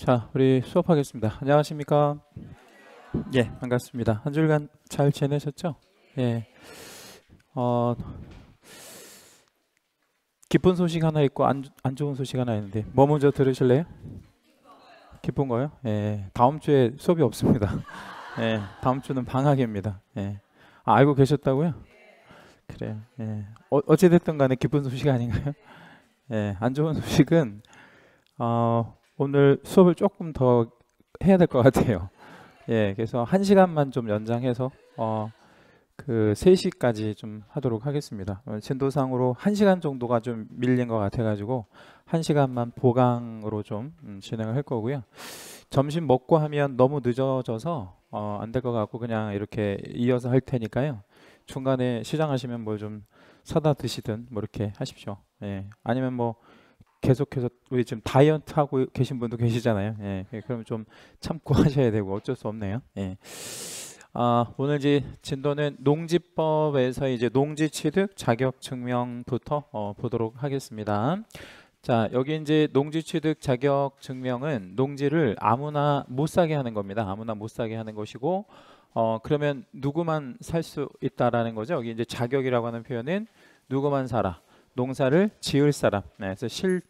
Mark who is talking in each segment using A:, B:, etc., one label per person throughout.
A: 자, 우리 수업하겠습니다. 안녕하십니까? 예, 반갑습니다. 한 주간 잘 지내셨죠? 예. 어, 기쁜 소식 하나 있고 안, 안 좋은 소식 하나 있는데 뭐 먼저 들으실래요? 기쁜 거요? 예. 다음 주에 수업이 없습니다. 예. 다음 주는 방학입니다. 예. 아, 알고 계셨다고요? 그래요. 예. 어, 어찌됐든 간에 기쁜 소식 아닌가요? 예. 안 좋은 소식은 어, 오늘 수업을 조금 더 해야 될 것 같아요. 예, 그래서 한 시간만 좀 연장해서 어, 그 3시까지 좀 하도록 하겠습니다. 진도상으로 1시간 정도가 좀 밀린 것 같아가지고 1시간만 보강으로 좀 음, 진행을 할 거고요. 점심 먹고 하면 너무 늦어져서 어, 안될것 같고 그냥 이렇게 이어서 할 테니까요. 중간에 시장하시면 뭘좀 뭐 사다 드시든 뭐 이렇게 하십시오. 예. 아니면 뭐 계속해서 우리 지금 다이어트 하고 계신 분도 계시잖아요. 예, 예. 그럼 좀 참고하셔야 되고 어쩔 수 없네요. 예. 아, 오늘 이제 진도는 농지법에서 이제 농지 취득 자격 증명부터 어, 보도록 하겠습니다. 자, 여기 이제 농지 취득 자격 증명은 농지를 아무나 못 사게 하는 겁니다. 아무나 못 사게 하는 것이고 어, 그러면 누구만 살 수 있다라는 거죠. 여기 이제 자격이라고 하는 표현은 누구만 살아. 농사를 지을 사람 네, 그래서 실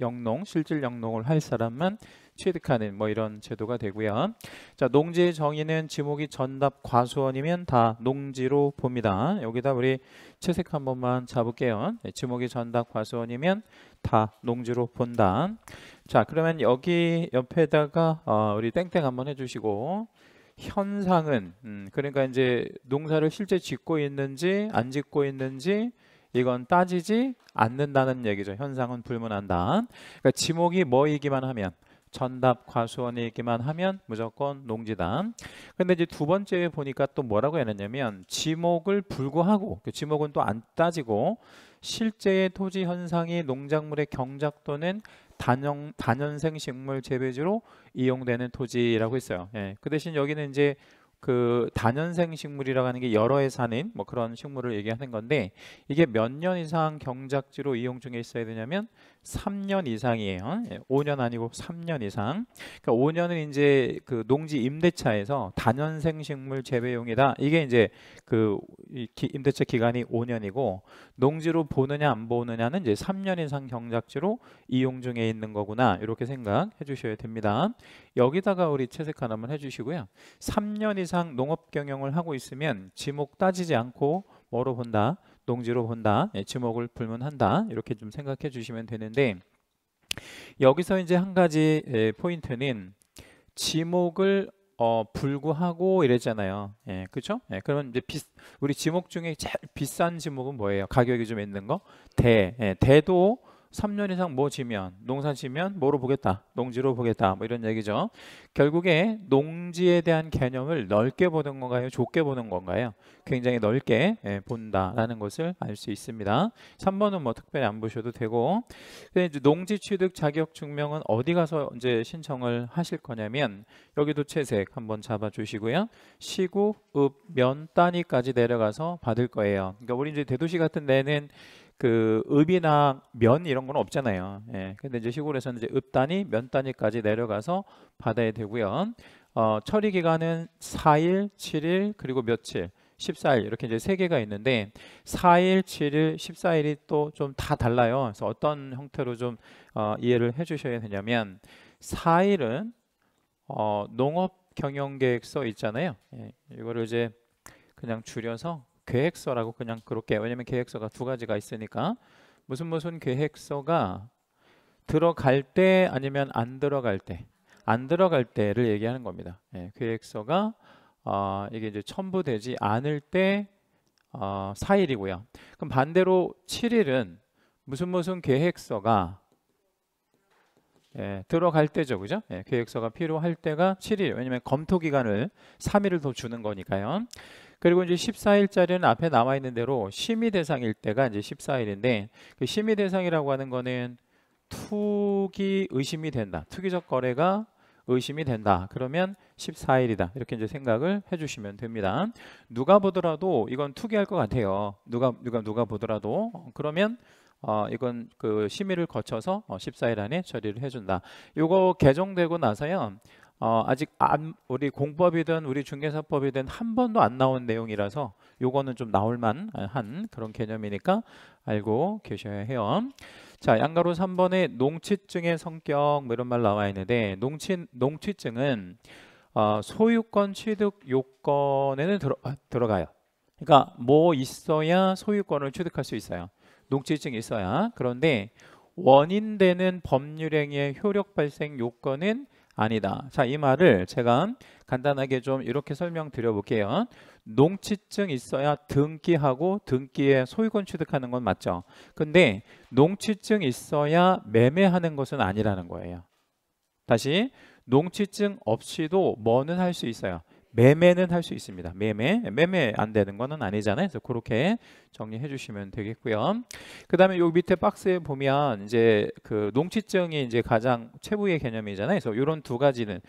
A: 영농 실질 영농을 할 사람만 취득하는 뭐 이런 제도가 되고요. 자 농지의 정의는 지목이 전답 과수원이면 다 농지로 봅니다. 여기다 우리 채색 한 번만 잡을게요. 네, 지목이 전답 과수원이면 다 농지로 본다. 자 그러면 여기 옆에다가 어, 우리 땡땡 한번 해주시고 현상은 음, 그러니까 이제 농사를 실제 짓고 있는지 안 짓고 있는지 이건 따지지 않는다는 얘기죠. 현상은 불문한다. 그러니까 지목이 뭐이기만 하면 전답 과수원이 기만 하면 무조건 농지다. 근데 이제 두 번째 보니까 또 뭐라고 해놨냐면 지목을 불구하고 그 지목은 또 안 따지고 실제의 토지 현상이 농작물의 경작 또는 단연, 단연생 식물 재배지로 이용되는 토지라고 했어요. 예. 그 대신 여기는 이제 그 단연생 식물이라고 하는 게 여러 해 사는 뭐 그런 식물을 얘기하는 건데 이게 몇 년 이상 경작지로 이용 중에 있어야 되냐면 3년 이상이에요. 5년 예, 아니고 3년 이상. 그러니까 5년은 이제 그 농지 임대차에서 단연생 식물 재배용이다. 이게 이제 그 임대차 기간이 5년이고 농지로 보느냐 안 보느냐는 이제 3년 이상 경작지로 이용 중에 있는 거구나. 이렇게 생각해 주셔야 됩니다. 여기다가 우리 채색 하나만 해 주시고요. 3년 이상 농업 경영을 하고 있으면 지목 따지지 않고 뭐로 본다? 농지로 본다. 예, 지목을 불문한다. 이렇게 좀 생각해 주시면 되는데 여기서 이제 한 가지 예, 포인트는 지목을 어, 불구하고 이랬잖아요. 예, 그렇 예, 그러면 이제 비, 우리 지목 중에 제일 비싼 지목은 뭐예요? 가격이 좀 있는 거? 대. 예, 대도 3년 이상 뭐 지면 농사 지면 뭐로 보겠다 농지로 보겠다 뭐 이런 얘기죠 결국에 농지에 대한 개념을 넓게 보는 건가요 좁게 보는 건가요 굉장히 넓게 예, 본다라는 것을 알 수 있습니다 3번은 뭐 특별히 안 보셔도 되고 이제 농지 취득 자격 증명은 어디 가서 이제 신청을 하실 거냐면 여기도 채색 한번 잡아 주시고요 시구 읍면 단위까지 내려가서 받을 거예요 그러니까 우리 이제 대도시 같은 데는 그 읍이나 면 이런 건 없잖아요. 예. 근데 이제 시골에서는 이제 읍 단위, 면 단위까지 내려가서 받아야 되고요. 어, 처리 기간은 4일, 7일, 그리고 며칠. 14일 이렇게 이제 세 개가 있는데 4일, 7일, 14일이 또 좀 다 달라요. 그래서 어떤 형태로 좀 어, 이해를 해 주셔야 되냐면 4일은 어, 농업 경영 계획서 있잖아요. 예. 이거를 이제 그냥 줄여서 계획서라고 그냥 그렇게 왜냐면 계획서가 두 가지가 있으니까 무슨 무슨 계획서가 들어갈 때 아니면 안 들어갈 때 안 들어갈 때를 얘기하는 겁니다. 예, 계획서가 어, 이게 이제 첨부되지 않을 때 어, 4일이고요. 그럼 반대로 7일은 무슨 무슨 계획서가 예, 들어갈 때죠, 그죠? 예, 계획서가 필요할 때가 7일. 왜냐면 검토 기간을 3일을 더 주는 거니까요. 그리고 이제 14일짜리는 앞에 남아 있는 대로 심의 대상일 때가 이제 14일인데 그 심의 대상이라고 하는 거는 투기 의심이 된다. 투기적 거래가 의심이 된다. 그러면 14일이다. 이렇게 이제 생각을 해주시면 됩니다. 누가 보더라도 이건 투기할 것 같아요. 누가 누가 누가 보더라도 그러면 어, 이건 그 심의를 거쳐서 어, 14일 안에 처리를 해준다. 이거 개정되고 나서요. 어, 아직 안, 우리 공법이든 우리 중개사법이든 한 번도 안 나온 내용이라서 요거는 좀 나올만한 아, 그런 개념이니까 알고 계셔야 해요. 자, 양가로 3번에 농취증의 성격 뭐 이런 말 나와 있는데 농취, 농취증은 어, 소유권 취득 요건에는 들어, 아, 들어가요. 그러니까 뭐 있어야 소유권을 취득할 수 있어요. 농취증이 있어야. 그런데 원인되는 법률행위의 효력 발생 요건은 아니다. 자, 이 말을 제가 간단하게 좀 이렇게 설명드려 볼게요. 농취증 있어야 등기하고 등기에 소유권 취득하는 건 맞죠. 근데 농취증 있어야 매매하는 것은 아니라는 거예요. 다시 농취증 없이도 뭐는 할 수 있어요. 매매는 할 수 있습니다. 매매, 매매 안 되는 거는 아니잖아요. 그래서 그렇게 정리해 주시면 되겠고요. 그 다음에 요 밑에 박스에 보면 이제 그 농취증이 이제 가장 최고의 개념이잖아요. 그래서 이런 두 가지는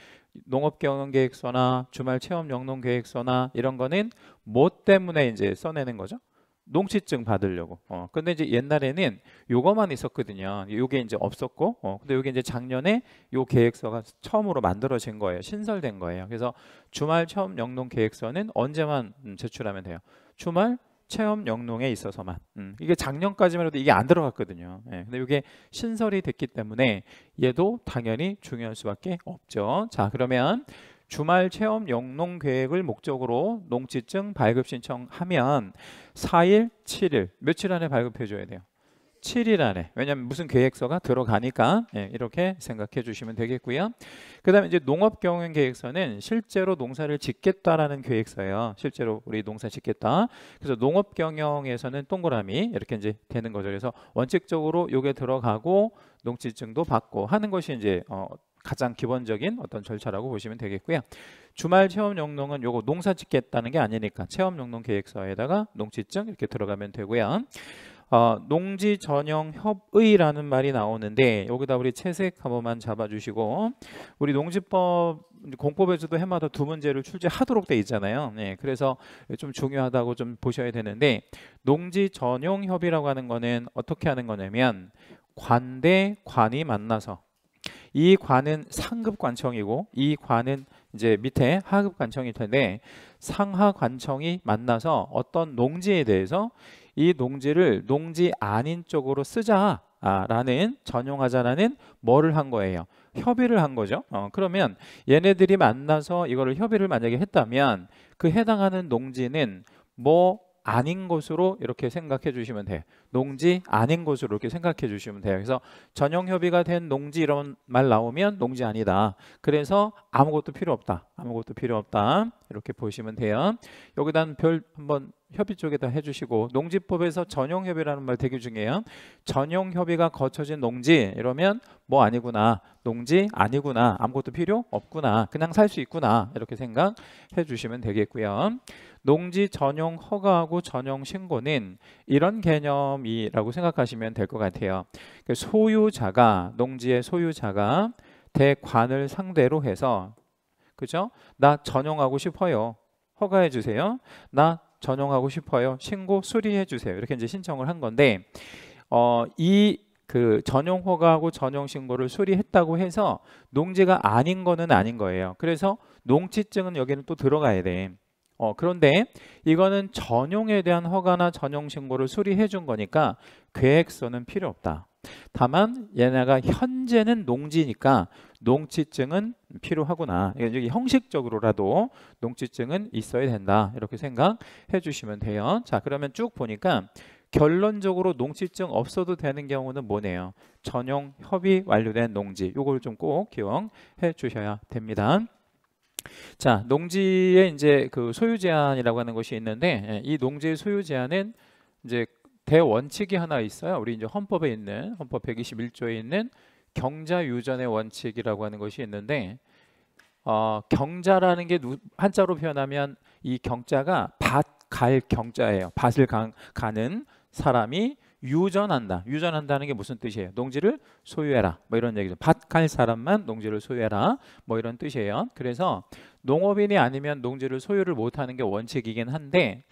A: 농업경영계획서나 주말 체험 영농계획서나 이런 거는 뭐 때문에 이제 써내는 거죠? 농취증 받으려고. 어, 근데 이제 옛날에는 요거만 있었거든요. 요게 이제 없었고, 어, 근데 요게 이제 작년에 요 계획서가 처음으로 만들어진 거예요. 신설된 거예요. 그래서 주말 체험 영농 계획서는 언제만 음, 제출하면 돼요. 주말 체험 영농에 있어서만. 음, 이게 작년까지만 해도 이게 안 들어갔거든요. 예, 근데 이게 신설이 됐기 때문에 얘도 당연히 중요할 수밖에 없죠. 자, 그러면 주말 체험 영농 계획을 목적으로 농지증 발급 신청하면 4일, 7일 며칠 안에 발급해 줘야 돼요. 7일 안에 왜냐하면 무슨 계획서가 들어가니까 예, 이렇게 생각해 주시면 되겠고요 그 다음에 이제 농업경영계획서는 실제로 농사를 짓겠다라는 계획서예요 실제로 우리 농사 짓겠다 그래서 농업경영에서는 동그라미 이렇게 이제 되는 거죠 그래서 원칙적으로 요게 들어가고 농지증도 받고 하는 것이 이제 어, 가장 기본적인 어떤 절차라고 보시면 되겠고요. 주말 체험 영농은 요거 농사 짓겠다는 게 아니니까 체험 영농 계획서에다가 농지증 이렇게 들어가면 되고요. 어, 농지 전용 협의라는 말이 나오는데 여기다 우리 채색 한 번만 잡아주시고 우리 농지법 공법에서도 해마다 두 문제를 출제하도록 돼 있잖아요. 네, 그래서 좀 중요하다고 좀 보셔야 되는데 농지 전용 협의라고 하는 거는 어떻게 하는 거냐면 관대 관이 만나서 이 관은 상급 관청이고 이 관은 이제 밑에 하급 관청일 텐데 상하 관청이 만나서 어떤 농지에 대해서 이 농지를 농지 아닌 쪽으로 쓰자 아, 라는 전용하자라는 뭐를 한 거예요 협의를 한 거죠 어, 그러면 얘네들이 만나서 이거를 협의를 만약에 했다면 그 해당하는 농지는 뭐 아닌 것으로 이렇게 생각해 주시면 돼 농지 아닌 것으로 이렇게 생각해 주시면 돼요. 그래서 전용 협의가 된 농지 이런 말 나오면 농지 아니다. 그래서 아무것도 필요 없다. 아무것도 필요 없다. 이렇게 보시면 돼요. 여기다 별 한번 협의 쪽에다 해주시고 농지법에서 전용 협의라는 말 되게 중요해요. 전용 협의가 거쳐진 농지 이러면 뭐 아니구나 농지 아니구나 아무것도 필요 없구나 그냥 살 수 있구나 이렇게 생각해 주시면 되겠고요. 농지 전용 허가하고 전용 신고는 이런 개념이라고 생각하시면 될 것 같아요. 그 소유자가 농지의 소유자가 대관을 상대로 해서 그죠? 나 전용하고 싶어요. 허가해 주세요. 나 전용하고 싶어요. 신고 수리해 주세요. 이렇게 이제 신청을 한 건데 어, 이 그 전용 허가하고 전용 신고를 수리했다고 해서 농지가 아닌 거는 아닌 거예요. 그래서 농지증은 여기는 또 들어가야 돼. 어, 그런데 이거는 전용에 대한 허가나 전용 신고를 수리해 준 거니까 계획서는 필요 없다. 다만 얘네가 현재는 농지니까 농지증은 필요하구나. 여기 형식적으로라도 농지증은 있어야 된다. 이렇게 생각해 주시면 돼요. 자, 그러면 쭉 보니까 결론적으로 농지증 없어도 되는 경우는 뭐네요? 전용 협의 완료된 농지. 이걸좀 꼭 기억해 주셔야 됩니다. 자, 농지에 이제 그 소유 제한이라고 하는 것이 있는데 예, 이 농지의 소유 제한은 이제 대원칙이 하나 있어요. 우리 이제 헌법에 있는 헌법 121조에 있는 경자 유전의 원칙이라고 하는 것이 있는데 어, 경자라는 게 한자로 표현하면 이 경자가 밭 갈 경자예요. 밭을 가, 가는 사람이 유전한다. 유전한다는 게 무슨 뜻이에요? 농지를 소유해라. 뭐 이런 얘기죠. 밭 갈 사람만 농지를 소유해라. 뭐 이런 뜻이에요. 그래서 농업인이 아니면 농지를 소유를 못하는 게 원칙이긴 한데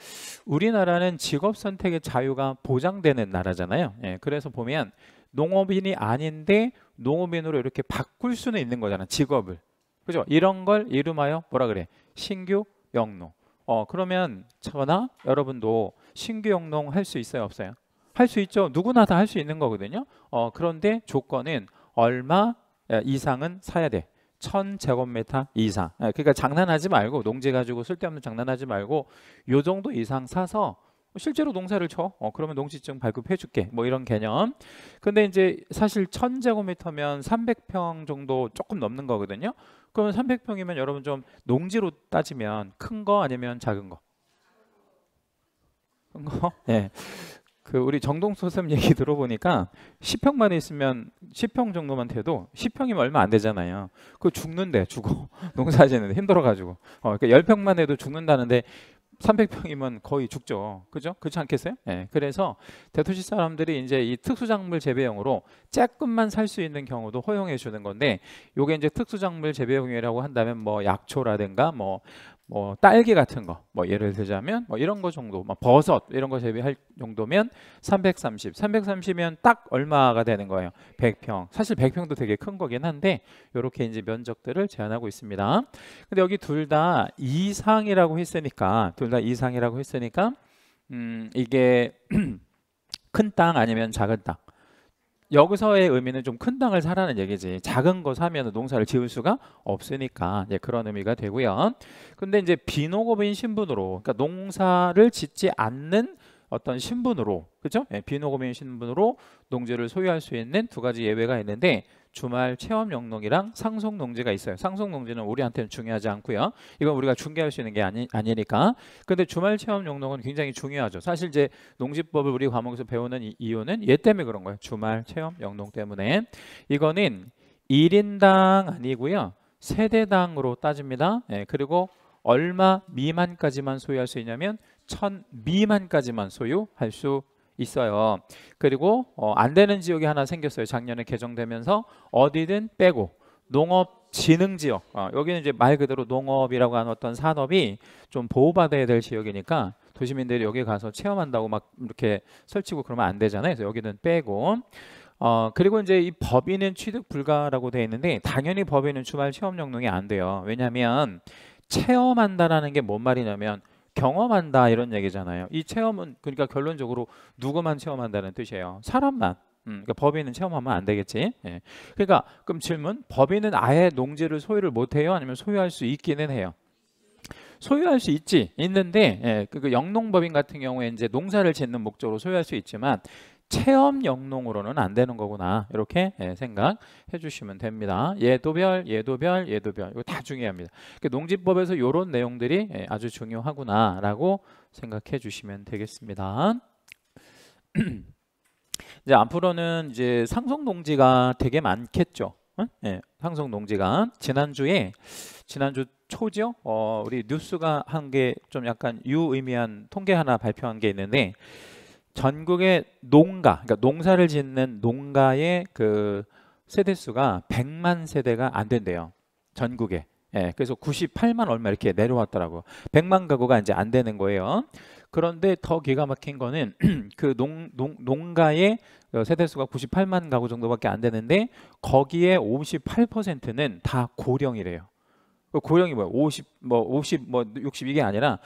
A: 우리나라는 직업 선택의 자유가 보장되는 나라잖아요. 예, 그래서 보면 농업인이 아닌데 농업인으로 이렇게 바꿀 수는 있는 거잖아. 직업을. 그죠? 이런 걸 이름하여 뭐라 그래? 신규 영농. 어 그러면 저나 여러분도 신규 영농 할 수 있어요 없어요? 할수 있죠. 누구나 다 할 수 있는 거거든요. 어, 그런데 조건은 얼마 예, 이상은 사야 돼. 천 제곱미터 이상. 예, 그러니까 장난하지 말고 농지 가지고 쓸데없는 장난하지 말고 요 정도 이상 사서 실제로 농사를 쳐. 어, 그러면 농지증 발급해 줄게. 뭐 이런 개념. 근데 이제 사실 천제곱미터면 300평 정도 조금 넘는 거거든요. 그러면 300평이면 여러분 좀 농지로 따지면 큰 거 아니면 작은 거? 큰 거? 예. 네. 그 우리 정동수 선생님 얘기 들어보니까 10평만 있으면 10평 정도만 돼도 10평이면 얼마 안 되잖아요. 그 죽는데 죽어. 농사 지는데 힘들어 가지고. 어, 그러니까 10평만 해도 죽는다는데 300평이면 거의 죽죠. 그죠? 그렇지 않겠어요? 예. 네. 그래서 대도시 사람들이 이제 이 특수작물 재배용으로 조금만 살 수 있는 경우도 허용해 주는 건데 요게 이제 특수작물 재배용이라고 한다면 뭐 약초라든가 뭐뭐 딸기 같은 거뭐 예를 들자면 뭐 이런 거 정도 뭐 버섯 이런 거 재배할 정도면 330 330이면 딱 얼마가 되는 거예요 100평 사실 100평도 되게 큰 거긴 한데 이렇게 이제 면적들을 제한하고 있습니다 근데 여기 둘 다 이상이라고 했으니까 둘 다 이상이라고 했으니까 음 이게 큰 땅 아니면 작은 땅 여기서의 의미는 좀 큰 땅을 사라는 얘기지. 작은 거 사면 농사를 지을 수가 없으니까 예, 그런 의미가 되고요. 근데 이제 비농업인 신분으로 그러니까 농사를 짓지 않는 어떤 신분으로 그죠? 예, 비노고민 신분으로 농지를 소유할 수 있는 두 가지 예외가 있는데 주말 체험 영농이랑 상속 농지가 있어요. 상속 농지는 우리한테는 중요하지 않고요. 이건 우리가 중개할 수 있는 게 아니, 아니니까. 근데 주말 체험 영농은 굉장히 중요하죠. 사실 이제 농지법을 우리 과목에서 배우는 이, 유는얘 때문에 그런 거예요. 주말 체험 영농 때문에. 이거는 1인당 아니고요. 세대당으로 따집니다. 예, 그리고 얼마 미만까지만 소유할 수 있냐면 천 미만까지만 소유할 수 있어요. 그리고 어, 안 되는 지역이 하나 생겼어요. 작년에 개정되면서 어디든 빼고 농업 진흥 지역 어, 여기는 이제 말 그대로 농업이라고 하는 어떤 산업이 좀 보호받아야 될 지역이니까 도시민들이 여기 가서 체험한다고 막 이렇게 설치고 그러면 안 되잖아요. 그래서 여기는 빼고 어 그리고 이제 이 법인은 취득 불가라고 되어 있는데 당연히 법인은 주말 체험 영농이 안 돼요. 왜냐하면 체험한다라는 게 뭔 말이냐면 경험한다 이런 얘기잖아요. 이 체험은 그러니까 결론적으로 누구만 체험한다는 뜻이에요. 사람만. 음, 그러니까 법인은 체험하면 안 되겠지. 예. 그러니까 그럼 질문 법인은 아예 농지를 소유를 못해요? 아니면 소유할 수 있기는 해요? 소유할 수 있지 있는데 예, 그, 그 영농법인 같은 경우에 이제 농사를 짓는 목적으로 소유할 수 있지만 체험 영농으로는 안 되는 거구나 이렇게 예, 생각해 주시면 됩니다 예도별 예도별 예도별 이거 다 중요합니다 그러니까 농지법에서 이런 내용들이 예, 아주 중요하구나 라고 생각해 주시면 되겠습니다 이제 앞으로는 이제 상속 농지가 되게 많겠죠 예, 상속 농지가 지난주에 지난주 초죠 어, 우리 뉴스가 한 게 좀 약간 유의미한 통계 하나 발표한 게 있는데 전국의 농가, 그러니까 농사를 짓는 농가의 그 세대 수가 100만 세대가 안 된대요. 전국에. 예, 그래서 98만 얼마 이렇게 내려왔더라고. 100만 가구가 이제 안 되는 거예요. 그런데 더 기가 막힌 거는 그 농, 농, 농가의 어, 세대 수가 98만 가구 정도밖에 안 되는데 거기에 58%는 다 고령이래요. 그 고령이 뭐야? 50, 뭐 50, 뭐60 이게 아니라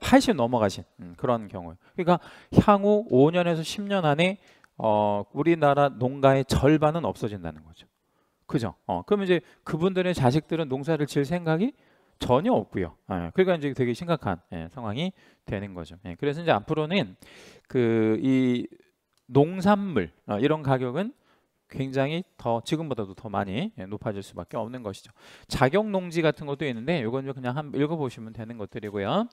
A: 80 넘어가신 음, 그런 경우예 그러니까 향후 5년에서 10년 안에 어, 우리나라 농가의 절반은 없어진다는 거죠. 그죠? 어, 그러면 이제 그분들의 자식들은 농사를 지을 생각이 전혀 없고요. 예, 그러니까 이제 되게 심각한 예, 상황이 되는 거죠. 예, 그래서 이제 앞으로는 그 이 농산물 어, 이런 가격은 굉장히 더 지금보다도 더 많이 예, 높아질 수밖에 없는 것이죠. 자격 농지 같은 것도 있는데 이건 그냥 한번 읽어보시면 되는 것들이고요.